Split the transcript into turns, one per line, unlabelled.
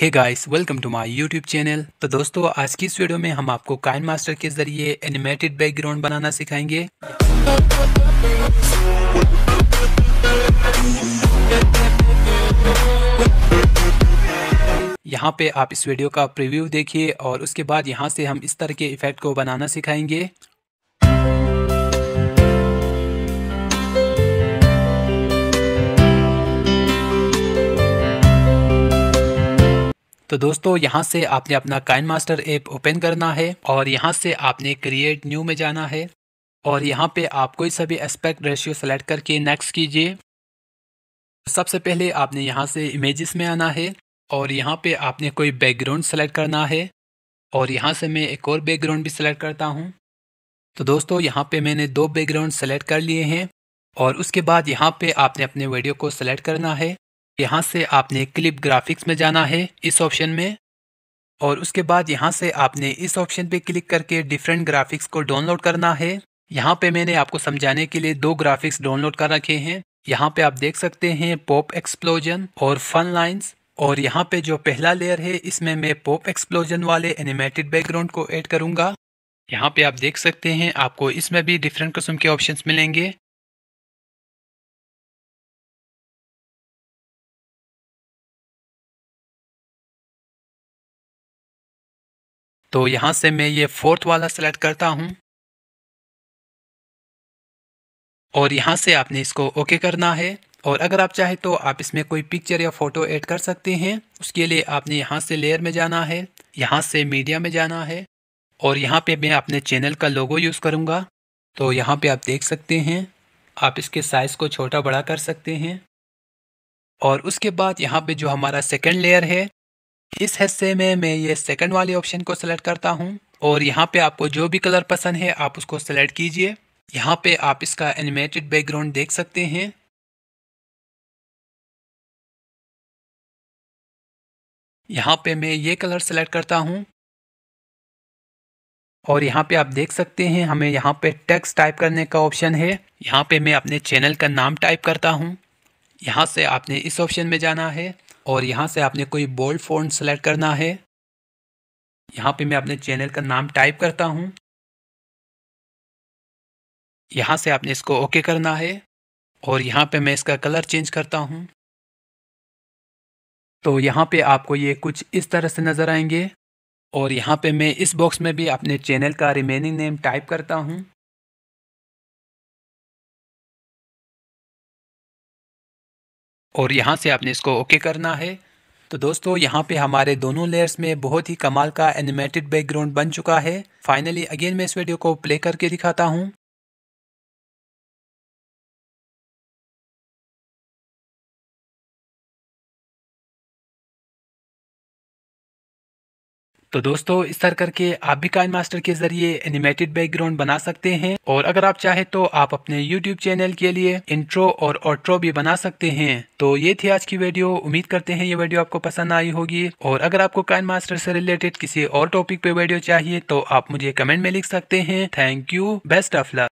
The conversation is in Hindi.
hey guys welcome to my YouTube channel तो दोस्तों आज की इस वीडियो में हम आपको काइन मास्टर के जरिए एनिमेटेड बैकग्राउंड बनाना सिखाएंगे यहाँ पे आप इस वीडियो का प्रीव्यू देखिए और उसके बाद यहाँ से हम इस तरह के इफेक्ट को बनाना सिखाएंगे तो दोस्तों यहाँ से आपने अपना काइन मास्टर ऐप ओपन करना है और यहाँ से आपने क्रिएट न्यू में जाना है और यहाँ पे आप कोई सभी एस्पेक्ट रेशियो सेलेक्ट करके नेक्स्ट कीजिए सबसे पहले आपने यहाँ से इमेजेस में आना है और यहाँ पे आपने कोई बैकग्राउंड सेलेक्ट करना है और यहाँ से मैं एक और बैकग्राउंड भी सेलेक्ट करता हूँ तो दोस्तों यहाँ पे मैंने दो बैकग्राउंड सेलेक्ट कर लिए हैं और उसके बाद यहाँ पे आपने अपने वीडियो को सेलेक्ट करना है यहाँ से आपने क्लिप ग्राफिक्स में जाना है इस ऑप्शन में और उसके बाद यहाँ से आपने इस ऑप्शन पे क्लिक करके डिफरेंट ग्राफिक्स को डाउनलोड करना है यहाँ पे मैंने आपको समझाने के लिए दो ग्राफिक्स डाउनलोड कर रखे हैं यहाँ पे आप देख सकते हैं पॉप एक्सप्लोजन और फन लाइन्स और यहाँ पे जो पहला लेयर है इसमें मैं पॉप एक्सप्लोजन वाले एनिमेटेड बैकग्राउंड को एड करूंगा यहाँ
पे आप देख सकते हैं आपको इसमें भी डिफरेंट किस्म के ऑप्शन मिलेंगे तो यहाँ से मैं ये फोर्थ वाला सेलेक्ट करता हूँ और यहाँ से आपने इसको
ओके करना है और अगर आप चाहे तो आप इसमें कोई पिक्चर या फ़ोटो ऐड कर सकते हैं उसके लिए आपने यहाँ से लेयर में जाना है यहाँ से मीडिया में जाना है और यहाँ पे मैं अपने चैनल का लोगो यूज़ करूँगा तो यहाँ पे आप देख सकते हैं आप इसके साइज़ को छोटा बड़ा कर सकते हैं और उसके बाद यहाँ पे जो हमारा सेकेंड लेयर है इस हिस्से में मैं ये सेकंड वाले ऑप्शन को सिलेक्ट करता हूँ और यहाँ पे आपको जो भी
कलर पसंद है आप उसको सेलेक्ट कीजिए यहाँ पे आप इसका एनिमेटेड बैकग्राउंड देख सकते हैं यहाँ पे मैं ये कलर सेलेक्ट करता हूँ और यहाँ पे
आप देख सकते हैं हमें यहाँ पे टेक्स्ट टाइप करने का ऑप्शन है यहाँ पे मैं अपने चैनल का नाम टाइप करता हूँ यहाँ से आपने इस ऑप्शन में जाना है और यहाँ से आपने कोई बोल्ड
फ़ॉन्ट सेलेक्ट करना है यहाँ पे मैं अपने चैनल का नाम टाइप करता हूँ यहाँ से आपने इसको ओके करना है और यहाँ पे मैं इसका कलर चेंज करता हूँ तो यहाँ पे आपको ये कुछ इस तरह से नज़र आएंगे और यहाँ पे मैं इस बॉक्स में भी अपने चैनल का रिमेनिंग नेम टाइप करता हूँ और यहाँ से आपने इसको ओके करना है तो दोस्तों यहाँ
पे हमारे दोनों लेयर्स में बहुत ही कमाल का एनिमेटेड बैकग्राउंड बन चुका है फाइनली अगेन मैं
इस वीडियो को प्ले करके दिखाता हूँ तो दोस्तों इस तरह करके आप भी काइन मास्टर के जरिए
एनिमेटेड बैकग्राउंड बना सकते हैं और अगर आप चाहे तो आप अपने यूट्यूब चैनल के लिए इंट्रो और ऑट्रो भी बना सकते हैं तो ये थी आज की वीडियो उम्मीद करते हैं ये वीडियो आपको पसंद आई होगी और अगर आपको काइन मास्टर से रिलेटेड किसी और टॉपिक पे वीडियो चाहिए तो आप मुझे कमेंट में लिख सकते हैं thank you best of luck